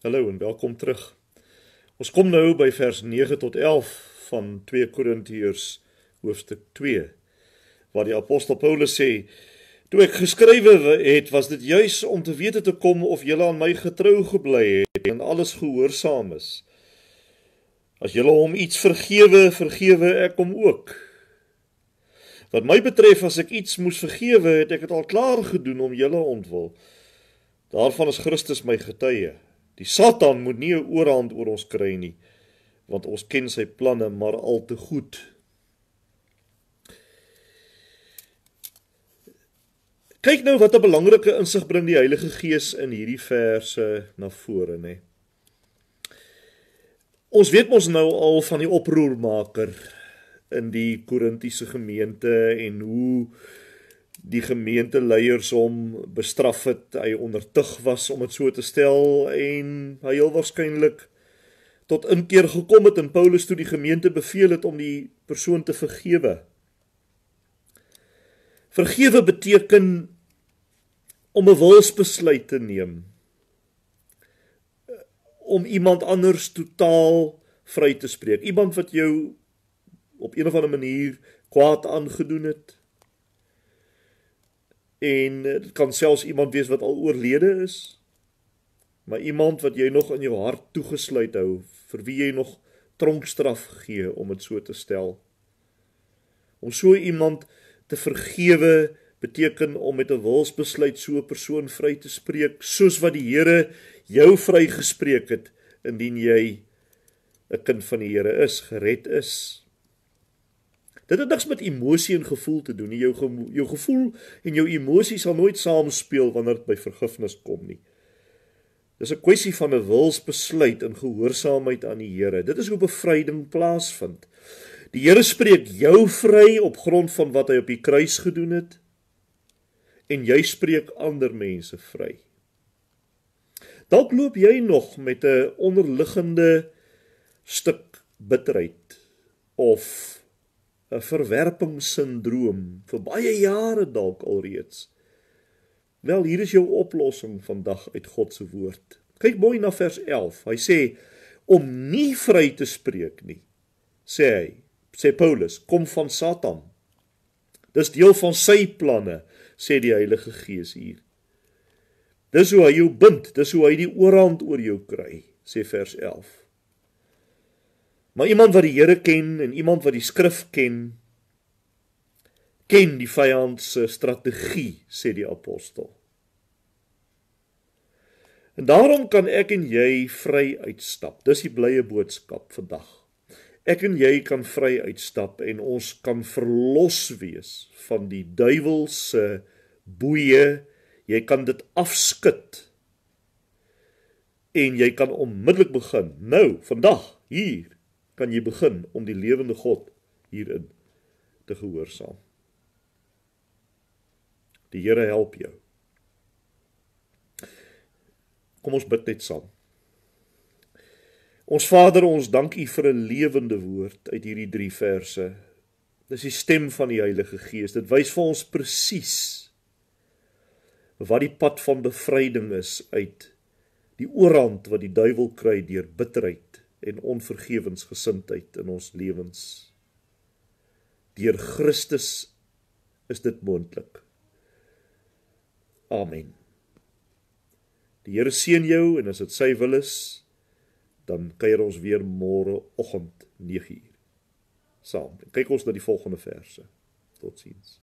Hallo en welkom terug. Ons kom nou by vers 9 tot 11 van 2 Korintiërs hoofstuk 2 waar die apostel Paulus sê: "Toe ek geskrywe het, was dit juis om te wete te kom of julle aan my getrou gebly het en alles gehoorsaam is. As julle hom iets vergewe, vergewe ek hom ook." Wat my betref, as ek iets moes vergewe, het ek dit al klaar gedoen om julle ontwil. Daarvan is Christus my getuie. Die Satan moet nie 'n oorhand oor ons kry nie, want ons ken sy planne maar al te goed. Kyk nou wat 'n belangrike insig bring die Heilige Gees in hierdie verse na vore, nê. Ons weet mos nou al van die oproermaker in die Korintiese gemeente en hoe uh die gemeenteleiers hom bestraf het, hy ondertug was om dit so te stel en hy heel waarskynlik tot inkeer gekom het en Paulus toe die gemeente beveel het om die persoon te vergewe. Vergewe beteken om 'n wilsbesluit te neem om iemand anders totaal vry te spreek. Iemand wat jou op 'n of ander manier kwaad aangedoen het, en eh, dit kan selfs iemand wees wat al oorlede is maar iemand wat jy nog in jou hart toegesluit hou vir wie jy nog tronkstraf gee om dit so te stel om so iemand te vergewe beteken om met 'n wilsbesluit so 'n persoon vry te spreek soos wat die Here jou vrygespreek het indien jy 'n kind van die Here is gered is Dit het niks met emosie en gevoel te doen nie. Jou gemo, jou gevoel en jou emosie sal nooit saamspeel wanneer dit by vergifnis kom nie. Dis 'n kwessie van 'n wilsbesluit in gehoorsaamheid aan die Here. Dit is hoe bevryding plaasvind. Die Here spreek jou vry op grond van wat hy op die kruis gedoen het en jy spreek ander mense vry. Dalk loop jy nog met 'n onderliggende stuk bitterheid of 'n verwerpingssindroom vir baie jare dalk alreeds. Wel, hier is jou oplossing vandag uit God se woord. Kyk mooi na vers 11. Hy sê om nie vry te spreek nie, sê hy, sê Paulus, kom van Satan. Dis deel van sy planne, sê die Heilige Gees hier. Dis hoe hy jou bind, dis hoe hy die oorhand oor jou kry, sê vers Maar iemand wat die Here ken en iemand wat die skrif ken, ken die vyand se strategie, sê die apostel. En daarom kan ek en jy vry uitstap. Dis die blye boodskap vandag. Ek en jy kan vry uitstap en ons kan verlos wees van die duiwel se boeye. Jy kan dit afskud. En jy kan onmiddellik begin. Nou, vandag, hier kan jy begin om die lewende God hierin te gehoorsaam. Die Here help jou. Kom ons bid net saam. Ons Vader, ons dank U vir 'n lewende woord uit hierdie 3 verse. Dis die stem van die Heilige Gees. Dit wys vir ons presies wat die pad van bevryding is uit die oorhand wat die duiwel kry deur bitterheid, en onvergewensgesindheid in ons lewens. Deur Christus is dit moontlik. Amen. Die Here seën jou en as dit sy wil is, dan kuier ons weer môre oggend 9:00 saam. Kyk ons na die volgende verse. Totsiens.